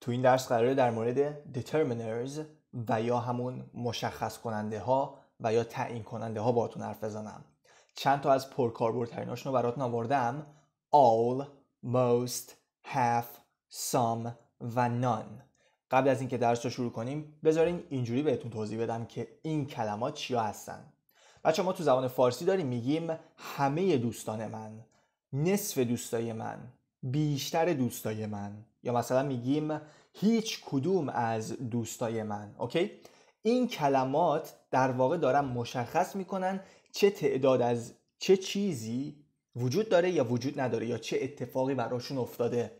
تو این درس قراره در مورد determiners و یا همون مشخص کننده ها و یا تعیین کننده ها باتون حرف بزنم چند تا از پرکاربردتریناشون رو براتون آوردم all, most, half, some و none قبل از اینکه درس رو شروع کنیم بذارین اینجوری بهتون توضیح بدم که این کلمات چیا هستن بچه ما تو زبان فارسی داریم میگیم همه دوستان من نصف دوستای من بیشتر دوستای من یا مثلا میگیم هیچ کدوم از دوستای من اوکی این کلمات در واقع دارن مشخص میکنن چه تعداد از چه چیزی وجود داره یا وجود نداره یا چه اتفاقی براشون افتاده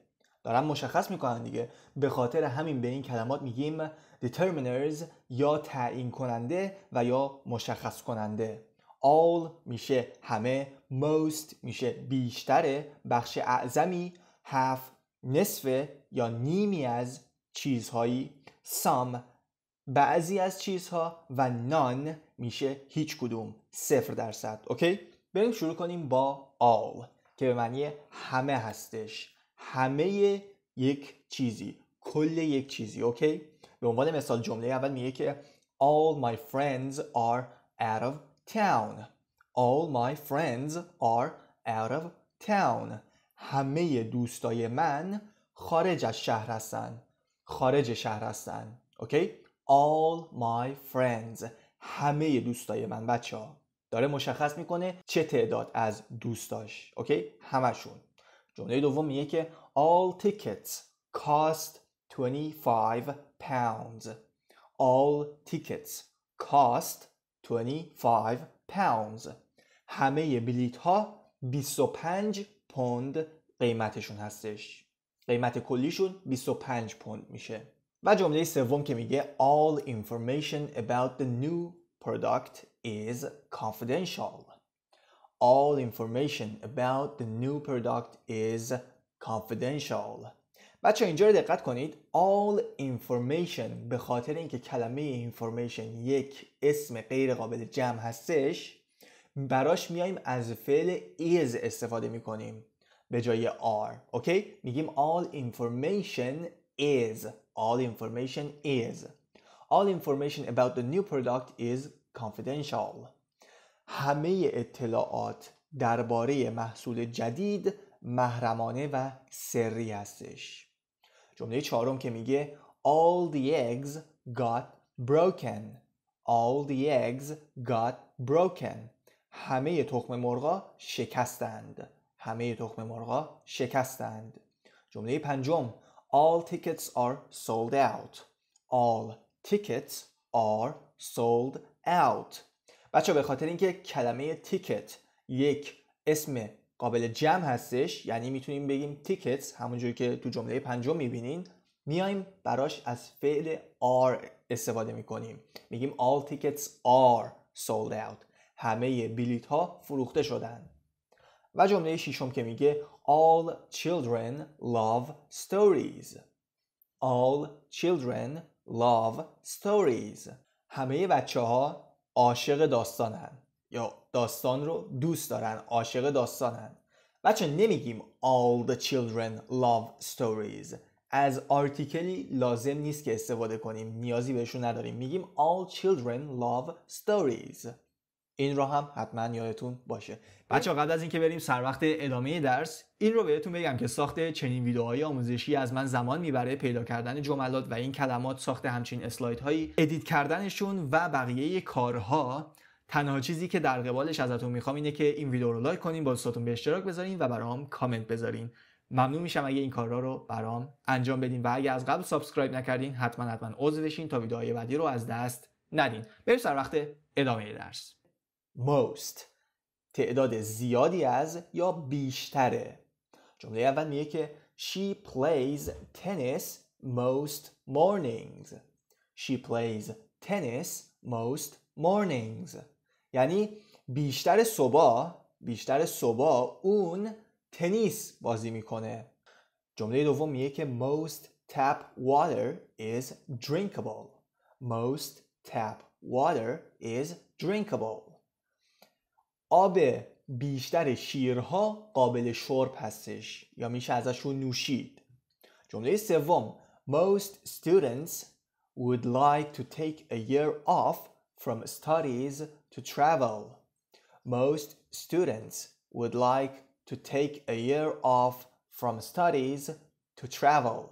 دارن مشخص میکنن دیگه به خاطر همین به این کلمات میگیم determiners یا تعیین کننده و یا مشخص کننده all میشه همه most میشه بیشتره بخش اعظمی half نصف یا نیمی از چیزهایی سام بعضی از چیزها و نان میشه هیچ کدوم صفر درصد اوکی بریم شروع کنیم با all که به معنی همه هستش همه یک چیزی کل یک چیزی اوکی به عنوان مثال جمله اول میگه که all my friends are out of town all my friends are out of town همه دوستای من خارج از شهر هستن خارج شهر هستن اوکی all my friends همه دوستای من بچه ها داره مشخص میکنه چه تعداد از دوستاش اوکی همشون جمله دوم که all tickets cost 25 pounds all tickets cost 25 pounds همه بلیت ها 25 پوند قیمتشون هستش قیمت کلیشون 25 پوند میشه و جمله سوم که میگه all information about the new product is confidential all information about the new product is confidential بچه اینجا رو دقت کنید all information به خاطر اینکه کلمه information یک اسم غیر قابل جمع هستش براش میایم از فعل is استفاده میکنیم به جای are اوکی میگیم all information is all information is all information about the new product is confidential همه اطلاعات درباره محصول جدید محرمانه و سری هستش جمله چهارم که میگه all the eggs got broken all the eggs got broken همه تخم مرغا شکستند همه تخم مرغا شکستند جمله پنجم All tickets are sold out All tickets are sold out بچه به خاطر اینکه کلمه تیکت یک اسم قابل جمع هستش یعنی میتونیم بگیم تیکتس همونجوری که تو جمله پنجم میبینین میایم براش از فعل are استفاده میکنیم میگیم all tickets are sold out همه بلیت ها فروخته شدند. و جمله ششم که میگه All children love stories All children love stories همه بچه ها عاشق داستانن یا داستان رو دوست دارن عاشق داستانن بچه نمیگیم All the children love stories از آرتیکلی لازم نیست که استفاده کنیم نیازی بهشون نداریم میگیم All children love stories این رو هم حتما یادتون باشه بچه قبل از اینکه بریم سر وقت ادامه درس این رو بهتون بگم که ساخت چنین ویدیوهای آموزشی از من زمان میبره پیدا کردن جملات و این کلمات ساخت همچین هایی ادیت کردنشون و بقیه کارها تنها چیزی که در قبالش ازتون میخوام اینه که این ویدیو رو لایک کنین با دوستاتون به اشتراک بذارین و برام کامنت بذارین ممنون میشم اگه این کارها رو برام انجام بدین و اگه از قبل سابسکرایب نکردین حتما حتما عضو بشین تا ویدیوهای بعدی رو از دست ندین بریم سر وقت ادامه درس most تعداد زیادی از یا بیشتره جمله اول میگه که she plays tennis most mornings she plays tennis most mornings یعنی بیشتر صبح بیشتر صبح اون تنیس بازی میکنه جمله دوم میگه که most tap water is drinkable most tap water is drinkable آب بیشتر شیرها قابل شرب هستش یا میشه ازشون نوشید جمله سوم Most students would like to take a year off from studies to travel. Most students would like to take a year off from studies to travel.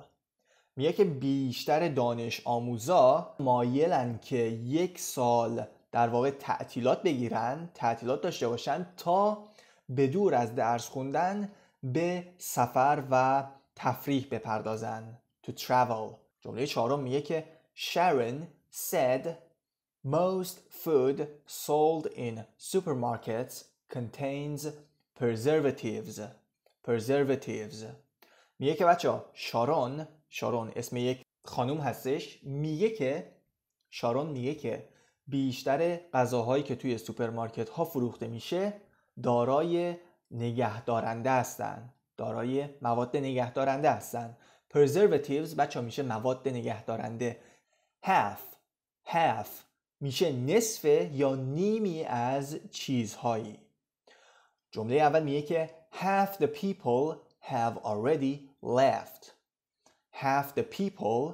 میگه که بیشتر دانش آموزا مایلن که یک سال در واقع تعطیلات بگیرن تعطیلات داشته باشن تا به دور از درس خوندن به سفر و تفریح بپردازن to travel جمله چهارم میگه که شارن said most food sold in supermarkets contains preservatives preservatives میگه که بچه شارون شارون اسم یک خانوم هستش میگه که شارون میگه که بیشتر غذاهایی که توی سوپرمارکت ها فروخته میشه دارای نگهدارنده هستند دارای مواد نگهدارنده هستن preservatives بچه ها میشه مواد نگهدارنده half half میشه نصف یا نیمی از چیزهایی جمله اول میگه که half the people have already left half the people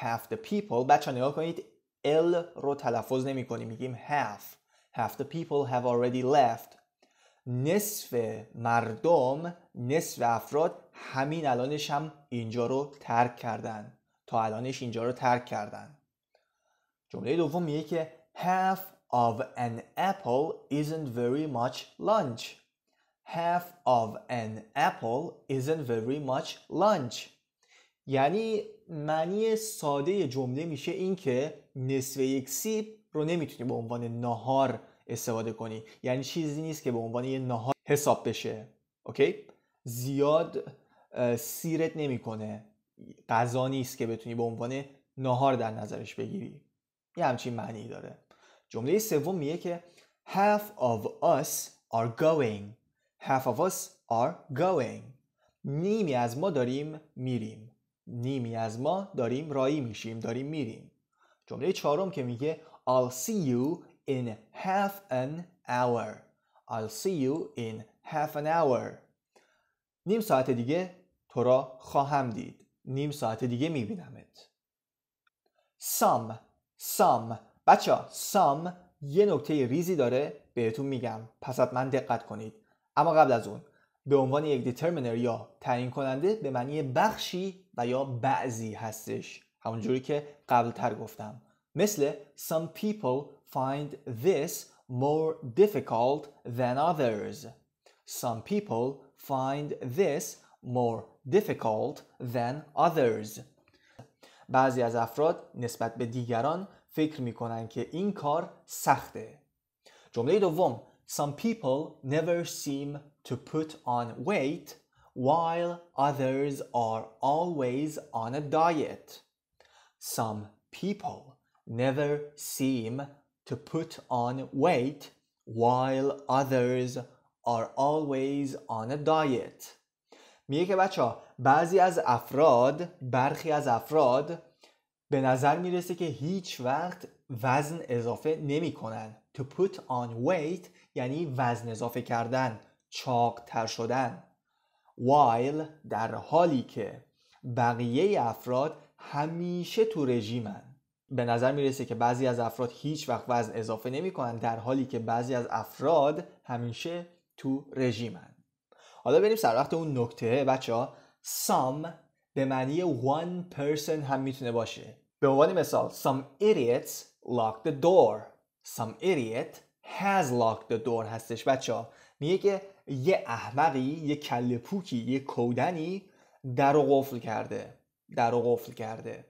half the people بچه ها نگاه کنید ال رو تلفظ نمی کنیم میگیم half half the people have already left نصف مردم نصف افراد همین الانش هم اینجا رو ترک کردن تا الانش اینجا رو ترک کردن جمله دوم میگه که half of an apple isn't very much lunch half of an apple isn't very much lunch یعنی معنی ساده جمله میشه که نصف یک سیب رو نمیتونی به عنوان نهار استفاده کنی یعنی چیزی نیست که به عنوان یه نهار حساب بشه اوکی زیاد سیرت نمیکنه غذا نیست که بتونی به عنوان ناهار در نظرش بگیری یه همچین معنی داره جمله سوم میگه که half of us are going half of us are going نیمی از ما داریم میریم نیمی از ما داریم رایی میشیم داریم میریم جمله چهارم که میگه I'll see you in half an hour I'll see you in half an hour نیم ساعت دیگه تو را خواهم دید نیم ساعت دیگه میبینمت سام سام بچه سام یه نکته ریزی داره بهتون میگم پس من دقت کنید اما قبل از اون به عنوان یک دیترمینر یا تعیین کننده به معنی بخشی و یا بعضی هستش همونجوری که قبلتر گفتم مثل some people find this more difficult than others some people find this more difficult than others بعضی از افراد نسبت به دیگران فکر می کنن که این کار سخته جمله دوم some people never seem to put on weight while others are always on a diet. Some people never seem to put on weight while others are always on a diet. میگه که بچه ها بعضی از افراد برخی از افراد به نظر میرسه که هیچ وقت وزن اضافه نمی کنن. To put on weight یعنی وزن اضافه کردن چاقتر شدن while در حالی که بقیه افراد همیشه تو رژیمن به نظر میرسه که بعضی از افراد هیچ وقت وزن اضافه نمی کنن در حالی که بعضی از افراد همیشه تو رژیمن حالا بریم سر وقت اون نکته بچه ها some به معنی one person هم میتونه باشه به عنوان مثال some idiots lock the door some idiot has locked the door هستش بچه ها میگه که یه احمقی یه کله پوکی یه کودنی در و قفل کرده در و قفل کرده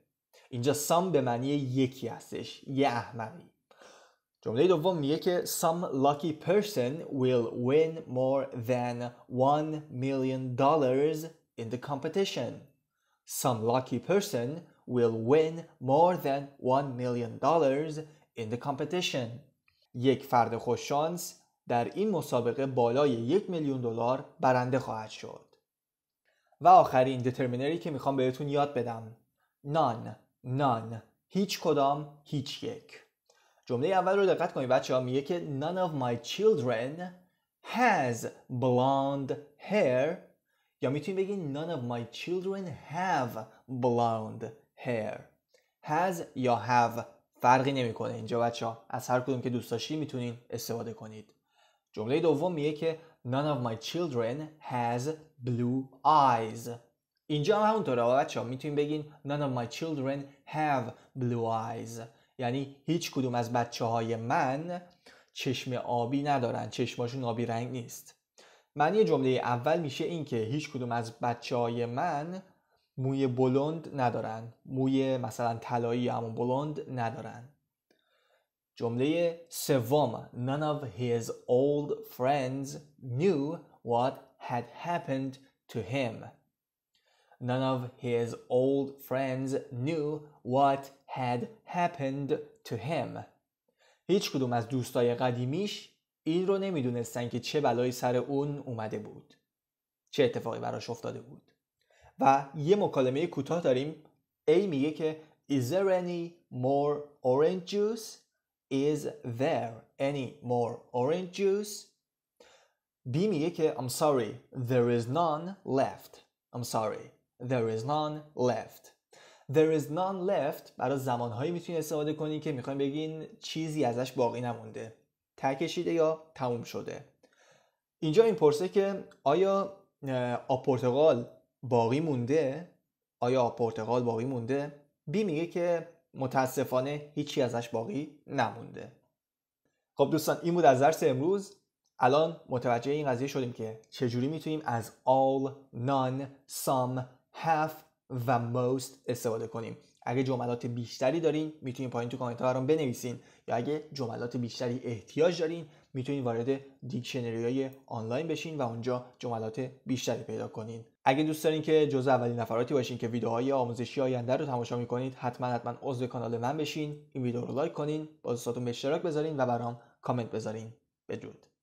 اینجا some به معنی یکی هستش یه احمقی جمله دوم میگه که some lucky person will win more than one million dollars in the competition some lucky person will win more than one million dollars in the competition یک فرد خوششانس در این مسابقه بالای یک میلیون دلار برنده خواهد شد و آخرین دترمینری که میخوام بهتون یاد بدم نان نان هیچ کدام هیچ یک جمله اول رو دقت کنید بچه ها میگه که none of my children has blonde hair یا میتونید بگید none of my children have blonde hair has یا have فرقی نمیکنه اینجا بچه ها از هر کدوم که دوست داشتید میتونین استفاده کنید جمله دوم میگه که None of my children has blue eyes اینجا هم همونطوره بچه ها میتونین بگین None of my children have blue eyes یعنی هیچ کدوم از بچه های من چشم آبی ندارن چشماشون آبی رنگ نیست معنی جمله اول میشه این که هیچ کدوم از بچه های من موی بلند ندارن موی مثلا طلایی اما بلند ندارن جمله سوم None of his old friends knew what had happened to him None of his old friends knew what had happened to him هیچ کدوم از دوستای قدیمیش این رو نمیدونستن که چه بلایی سر اون اومده بود چه اتفاقی براش افتاده بود و یه مکالمه کوتاه داریم A میگه که Is there any more orange juice? Is there any more orange juice? B میگه که I'm sorry, there is none left. I'm sorry, there is none left. There is none left برای زمانهایی میتونید استفاده کنید که میخوایم بگین چیزی ازش باقی نمونده. تکشیده یا تموم شده. اینجا این پرسه که آیا آب باقی مونده آیا پرتغال باقی مونده بی میگه که متاسفانه هیچی ازش باقی نمونده خب دوستان این بود از درس امروز الان متوجه این قضیه شدیم که چجوری میتونیم از all, none, some, half و most استفاده کنیم اگه جملات بیشتری دارین میتونین پایین تو کامنت ها بنویسین یا اگه جملات بیشتری احتیاج دارین میتونید وارد دیکشنری های آنلاین بشین و اونجا جملات بیشتری پیدا کنین اگه دوست دارین که جزء اولین نفراتی باشین که ویدیوهای آموزشی آینده رو تماشا میکنید حتما حتما عضو کانال من بشین این ویدیو رو لایک کنین با دوستاتون به اشتراک بذارین و برام کامنت بذارین بدرود